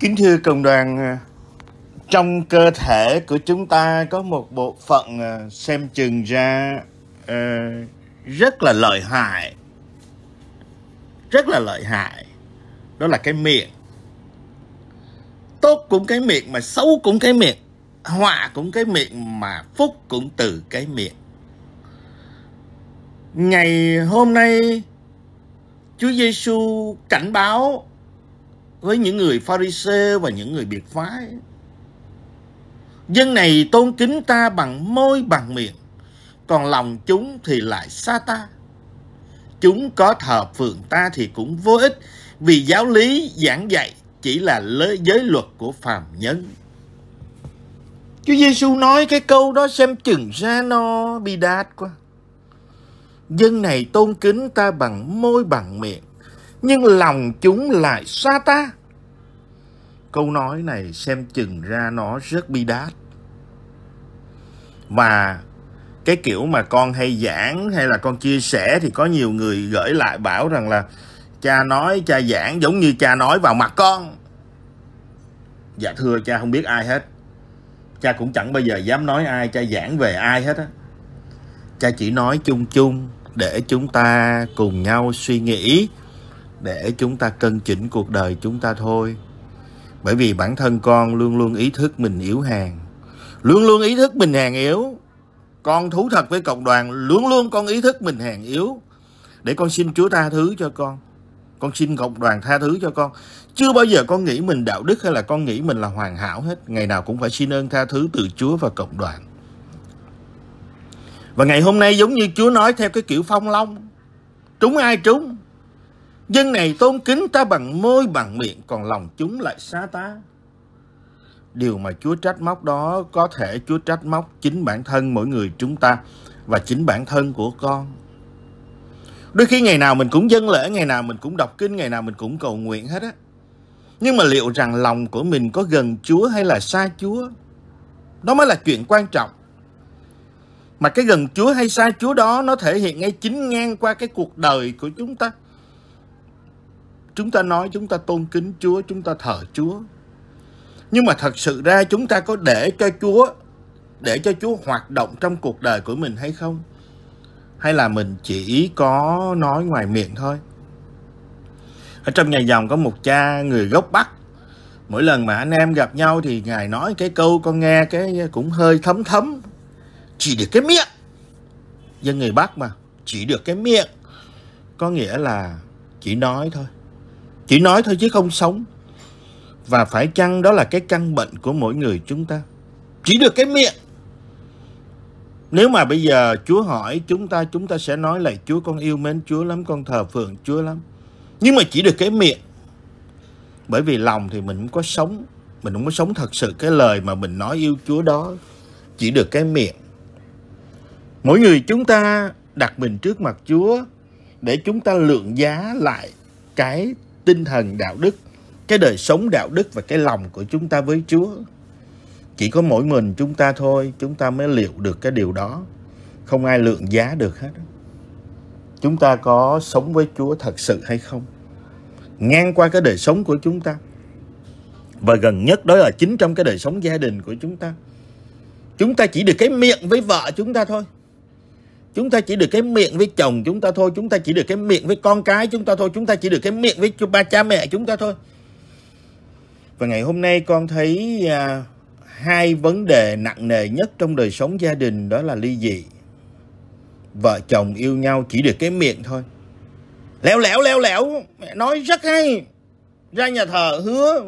Kính thưa cộng đoàn, à, trong cơ thể của chúng ta có một bộ phận à, xem chừng ra uh, rất là lợi hại. Rất là lợi hại. Đó là cái miệng. Tốt cũng cái miệng mà xấu cũng cái miệng. Họa cũng cái miệng mà phúc cũng từ cái miệng. Ngày hôm nay Chúa Giêsu cảnh báo với những người pharisee và những người biệt phái dân này tôn kính ta bằng môi bằng miệng còn lòng chúng thì lại xa ta chúng có thờ phượng ta thì cũng vô ích vì giáo lý giảng dạy chỉ là giới luật của phàm nhân Chúa Giêsu nói cái câu đó xem chừng ra nó bi đát quá dân này tôn kính ta bằng môi bằng miệng nhưng lòng chúng lại xa ta. Câu nói này xem chừng ra nó rất bi đát. Và cái kiểu mà con hay giảng hay là con chia sẻ thì có nhiều người gửi lại bảo rằng là cha nói cha giảng giống như cha nói vào mặt con dạ thưa cha không biết ai hết cha cũng chẳng bao giờ dám nói ai cha giảng về ai hết á cha chỉ nói chung chung để chúng ta cùng nhau suy nghĩ để chúng ta cân chỉnh cuộc đời chúng ta thôi bởi vì bản thân con luôn luôn ý thức mình yếu hèn luôn luôn ý thức mình hèn yếu con thú thật với cộng đoàn luôn luôn con ý thức mình hèn yếu để con xin chúa tha thứ cho con con xin cộng đoàn tha thứ cho con chưa bao giờ con nghĩ mình đạo đức hay là con nghĩ mình là hoàn hảo hết ngày nào cũng phải xin ơn tha thứ từ chúa và cộng đoàn và ngày hôm nay giống như chúa nói theo cái kiểu phong long trúng ai trúng Dân này tôn kính ta bằng môi bằng miệng, còn lòng chúng lại xa ta. Điều mà Chúa trách móc đó có thể Chúa trách móc chính bản thân mỗi người chúng ta và chính bản thân của con. Đôi khi ngày nào mình cũng dâng lễ, ngày nào mình cũng đọc kinh, ngày nào mình cũng cầu nguyện hết á. Nhưng mà liệu rằng lòng của mình có gần Chúa hay là xa Chúa? Đó mới là chuyện quan trọng. Mà cái gần Chúa hay xa Chúa đó nó thể hiện ngay chính ngang qua cái cuộc đời của chúng ta chúng ta nói chúng ta tôn kính Chúa, chúng ta thờ Chúa. Nhưng mà thật sự ra chúng ta có để cho Chúa, để cho Chúa hoạt động trong cuộc đời của mình hay không? Hay là mình chỉ có nói ngoài miệng thôi? Ở trong nhà dòng có một cha người gốc Bắc. Mỗi lần mà anh em gặp nhau thì Ngài nói cái câu con nghe cái cũng hơi thấm thấm. Chỉ được cái miệng. Dân người Bắc mà, chỉ được cái miệng. Có nghĩa là chỉ nói thôi chỉ nói thôi chứ không sống. Và phải chăng đó là cái căn bệnh của mỗi người chúng ta? Chỉ được cái miệng. Nếu mà bây giờ Chúa hỏi chúng ta, chúng ta sẽ nói lại Chúa con yêu mến Chúa lắm, con thờ phượng Chúa lắm. Nhưng mà chỉ được cái miệng. Bởi vì lòng thì mình không có sống, mình không có sống thật sự cái lời mà mình nói yêu Chúa đó. Chỉ được cái miệng. Mỗi người chúng ta đặt mình trước mặt Chúa để chúng ta lượng giá lại cái tinh thần đạo đức, cái đời sống đạo đức và cái lòng của chúng ta với Chúa. Chỉ có mỗi mình chúng ta thôi, chúng ta mới liệu được cái điều đó. Không ai lượng giá được hết. Chúng ta có sống với Chúa thật sự hay không? Ngang qua cái đời sống của chúng ta. Và gần nhất đó là chính trong cái đời sống gia đình của chúng ta. Chúng ta chỉ được cái miệng với vợ chúng ta thôi chúng ta chỉ được cái miệng với chồng chúng ta thôi chúng ta chỉ được cái miệng với con cái chúng ta thôi chúng ta chỉ được cái miệng với ba cha mẹ chúng ta thôi và ngày hôm nay con thấy à, hai vấn đề nặng nề nhất trong đời sống gia đình đó là ly dị vợ chồng yêu nhau chỉ được cái miệng thôi lẻo lẻo lẻo lẻo mẹ nói rất hay ra nhà thờ hứa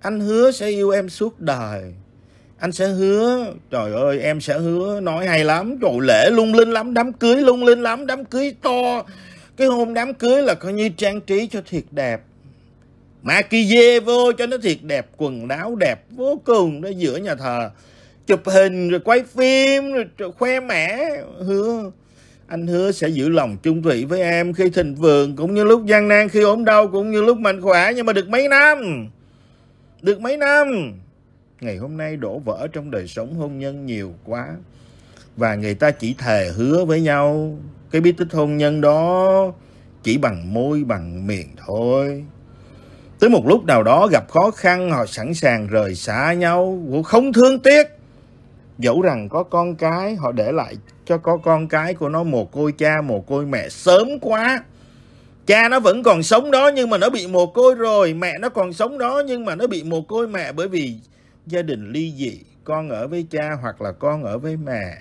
anh hứa sẽ yêu em suốt đời anh sẽ hứa trời ơi em sẽ hứa nói hay lắm trời lễ lung linh lắm đám cưới lung linh lắm đám cưới to cái hôm đám cưới là coi như trang trí cho thiệt đẹp maquille vô cho nó thiệt đẹp quần áo đẹp vô cùng đó giữa nhà thờ chụp hình rồi quay phim rồi khoe mẽ hứa anh hứa sẽ giữ lòng chung thủy với em khi thịnh vượng cũng như lúc gian nan khi ốm đau cũng như lúc mạnh khỏe nhưng mà được mấy năm được mấy năm ngày hôm nay đổ vỡ trong đời sống hôn nhân nhiều quá và người ta chỉ thề hứa với nhau cái bí tích hôn nhân đó chỉ bằng môi bằng miệng thôi tới một lúc nào đó gặp khó khăn họ sẵn sàng rời xa nhau cũng không thương tiếc dẫu rằng có con cái họ để lại cho có con cái của nó một cô cha một cô mẹ sớm quá cha nó vẫn còn sống đó nhưng mà nó bị mồ côi rồi mẹ nó còn sống đó nhưng mà nó bị mồ côi mẹ bởi vì gia đình ly dị, con ở với cha hoặc là con ở với mẹ.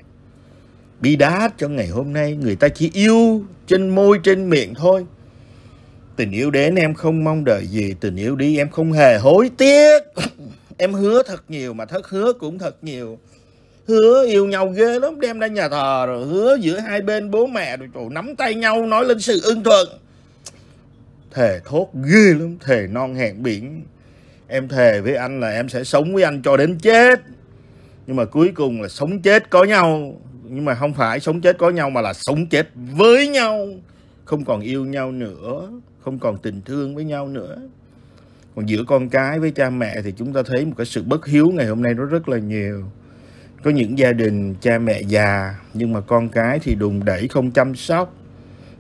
Bi đá cho ngày hôm nay, người ta chỉ yêu trên môi, trên miệng thôi. Tình yêu đến em không mong đợi gì, tình yêu đi em không hề hối tiếc. em hứa thật nhiều mà thất hứa cũng thật nhiều. Hứa yêu nhau ghê lắm, đem ra nhà thờ rồi hứa giữa hai bên bố mẹ rồi tụi nắm tay nhau nói lên sự ưng thuận. Thề thốt ghê lắm, thề non hẹn biển em thề với anh là em sẽ sống với anh cho đến chết nhưng mà cuối cùng là sống chết có nhau nhưng mà không phải sống chết có nhau mà là sống chết với nhau không còn yêu nhau nữa không còn tình thương với nhau nữa còn giữa con cái với cha mẹ thì chúng ta thấy một cái sự bất hiếu ngày hôm nay nó rất là nhiều có những gia đình cha mẹ già nhưng mà con cái thì đùn đẩy không chăm sóc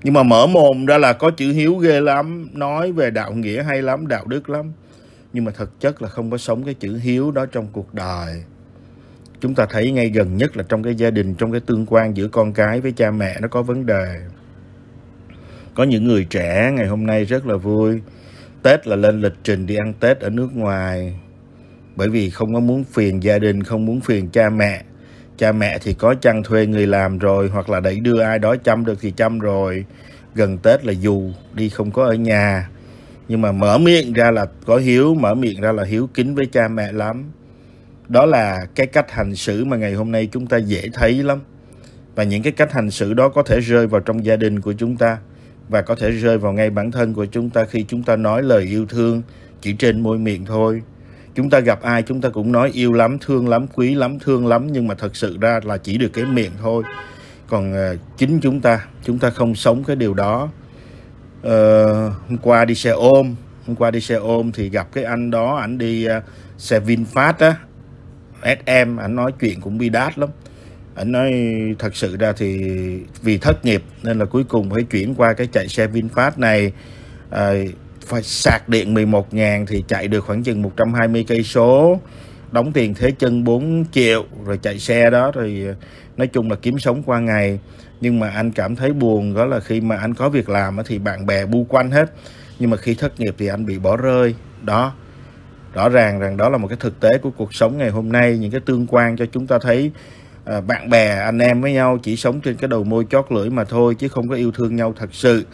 nhưng mà mở mồm ra là có chữ hiếu ghê lắm nói về đạo nghĩa hay lắm đạo đức lắm nhưng mà thực chất là không có sống cái chữ hiếu đó trong cuộc đời chúng ta thấy ngay gần nhất là trong cái gia đình trong cái tương quan giữa con cái với cha mẹ nó có vấn đề có những người trẻ ngày hôm nay rất là vui tết là lên lịch trình đi ăn tết ở nước ngoài bởi vì không có muốn phiền gia đình không muốn phiền cha mẹ cha mẹ thì có chăng thuê người làm rồi hoặc là đẩy đưa ai đó chăm được thì chăm rồi gần tết là dù đi không có ở nhà nhưng mà mở miệng ra là có hiếu mở miệng ra là hiếu kính với cha mẹ lắm đó là cái cách hành xử mà ngày hôm nay chúng ta dễ thấy lắm và những cái cách hành xử đó có thể rơi vào trong gia đình của chúng ta và có thể rơi vào ngay bản thân của chúng ta khi chúng ta nói lời yêu thương chỉ trên môi miệng thôi chúng ta gặp ai chúng ta cũng nói yêu lắm thương lắm quý lắm thương lắm nhưng mà thật sự ra là chỉ được cái miệng thôi còn ờ, chính chúng ta chúng ta không sống cái điều đó Ờ, hôm qua đi xe ôm hôm qua đi xe ôm thì gặp cái anh đó ảnh đi ờ, xe Vinfast á SM ảnh nói chuyện cũng bi đát lắm ảnh nói thật sự ra thì vì thất nghiệp nên là cuối cùng phải chuyển qua cái chạy xe VinFast này à, phải sạc điện 11.000 thì chạy được khoảng chừng 120 cây số đóng tiền thế chân 4 triệu rồi chạy xe đó rồi ờ, nói chung là kiếm sống qua ngày nhưng mà anh cảm thấy buồn đó là khi mà anh có việc làm thì bạn bè bu quanh hết nhưng mà khi thất nghiệp thì anh bị bỏ rơi đó rõ ràng rằng đó là một cái thực tế của cuộc sống ngày hôm nay những cái tương quan cho chúng ta thấy ờ, bạn bè anh em với nhau chỉ sống trên cái đầu môi chót lưỡi mà thôi chứ không có yêu thương nhau thật sự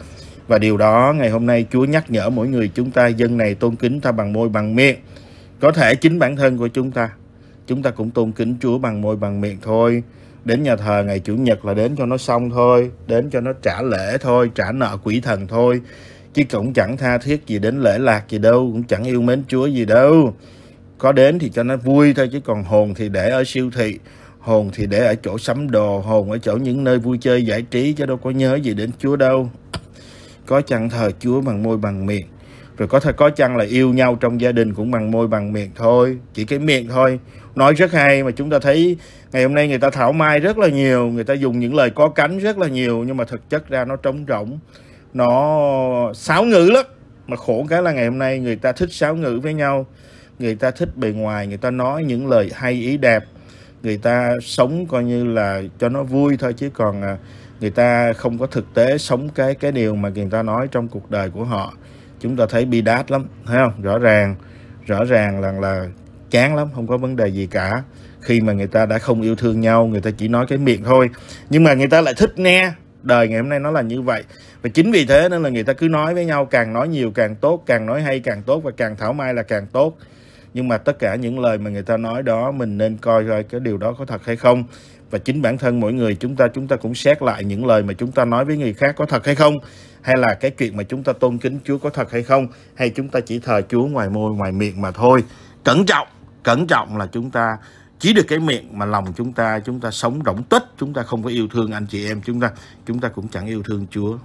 và điều đó ngày hôm nay Chúa nhắc nhở mỗi người chúng ta dân này tôn kính ta bằng môi bằng miệng có thể chính bản thân của chúng ta, chúng ta cũng tôn kính Chúa bằng môi bằng miệng thôi. Đến nhà thờ ngày Chủ nhật là đến cho nó xong thôi, đến cho nó trả lễ thôi, trả nợ quỷ thần thôi. Chứ cũng chẳng tha thiết gì đến lễ lạc gì đâu, cũng chẳng yêu mến Chúa gì đâu. Có đến thì cho nó vui thôi, chứ còn hồn thì để ở siêu thị, hồn thì để ở chỗ sắm đồ, hồn ở chỗ những nơi vui chơi giải trí, chứ đâu có nhớ gì đến Chúa đâu. Có chẳng thờ Chúa bằng môi bằng miệng, rồi có thể có chăng là yêu nhau trong gia đình cũng bằng môi bằng miệng thôi chỉ cái miệng thôi nói rất hay mà chúng ta thấy ngày hôm nay người ta thảo mai rất là nhiều người ta dùng những lời có cánh rất là nhiều nhưng mà thực chất ra nó trống rỗng nó sáo ngữ lắm mà khổ cái là ngày hôm nay người ta thích sáo ngữ với nhau người ta thích bề ngoài người ta nói những lời hay ý đẹp người ta sống coi như là cho nó vui thôi chứ còn à, người ta không có thực tế sống cái cái điều mà người ta nói trong cuộc đời của họ chúng ta thấy bi đát lắm thấy không rõ ràng rõ ràng là là chán lắm không có vấn đề gì cả khi mà người ta đã không yêu thương nhau người ta chỉ nói cái miệng thôi nhưng mà người ta lại thích nghe đời ngày hôm nay nó là như vậy và chính vì thế nên là người ta cứ nói với nhau càng nói nhiều càng tốt càng nói hay càng tốt và càng thảo mai là càng tốt nhưng mà tất cả những lời mà người ta nói đó mình nên coi coi cái điều đó có thật hay không và chính bản thân mỗi người chúng ta chúng ta cũng xét lại những lời mà chúng ta nói với người khác có thật hay không hay là cái chuyện mà chúng ta tôn kính Chúa có thật hay không hay chúng ta chỉ thờ Chúa ngoài môi ngoài miệng mà thôi cẩn trọng cẩn trọng là chúng ta chỉ được cái miệng mà lòng chúng ta chúng ta sống rỗng tích chúng ta không có yêu thương anh chị em chúng ta chúng ta cũng chẳng yêu thương Chúa